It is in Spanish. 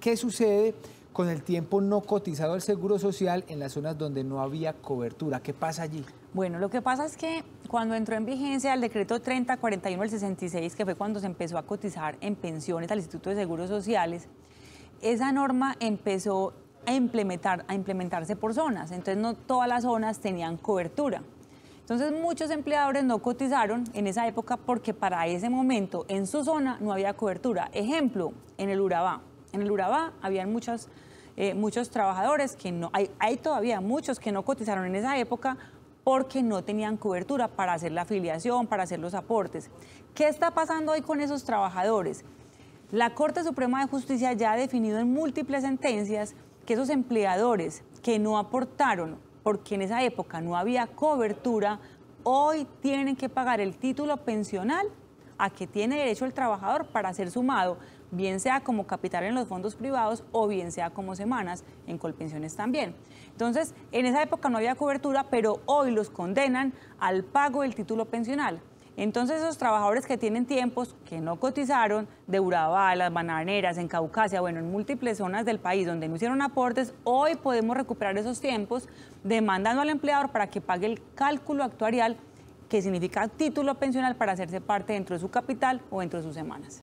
¿Qué sucede? Con el tiempo no cotizado al Seguro Social en las zonas donde no había cobertura. ¿Qué pasa allí? Bueno, lo que pasa es que cuando entró en vigencia el decreto 3041 del 66, que fue cuando se empezó a cotizar en pensiones al Instituto de Seguros Sociales, esa norma empezó a, implementar, a implementarse por zonas, entonces no todas las zonas tenían cobertura. Entonces muchos empleadores no cotizaron en esa época porque para ese momento en su zona no había cobertura. Ejemplo, en el Urabá. En el Urabá habían eh, muchos trabajadores que no, hay, hay todavía muchos que no cotizaron en esa época porque no tenían cobertura para hacer la afiliación, para hacer los aportes. ¿Qué está pasando hoy con esos trabajadores? La Corte Suprema de Justicia ya ha definido en múltiples sentencias que esos empleadores que no aportaron, porque en esa época no había cobertura, hoy tienen que pagar el título pensional a que tiene derecho el trabajador para ser sumado, bien sea como capital en los fondos privados o bien sea como semanas en colpensiones también. Entonces, en esa época no había cobertura, pero hoy los condenan al pago del título pensional. Entonces esos trabajadores que tienen tiempos, que no cotizaron, de Urabá, las bananeras, en Caucasia, bueno, en múltiples zonas del país donde no hicieron aportes, hoy podemos recuperar esos tiempos demandando al empleador para que pague el cálculo actuarial que significa título pensional para hacerse parte dentro de su capital o dentro de sus semanas.